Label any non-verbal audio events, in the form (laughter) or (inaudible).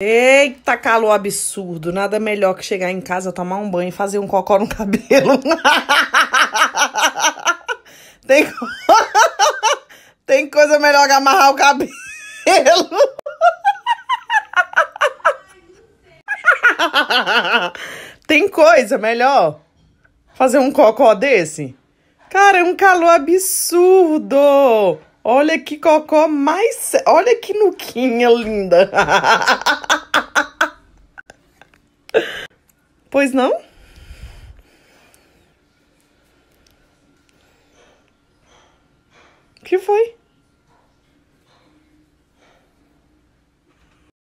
Eita, calor absurdo. Nada melhor que chegar em casa, tomar um banho e fazer um cocó no (laughs) cabelo. Tem, (laughs) Tem coisa melhor que amarrar o cabelo. (laughs) Tem coisa melhor fazer um cocó desse? Cara, é um calor absurdo. Olha que cocó mais. Olha que nuquinha linda. (laughs) pois não? Que foi?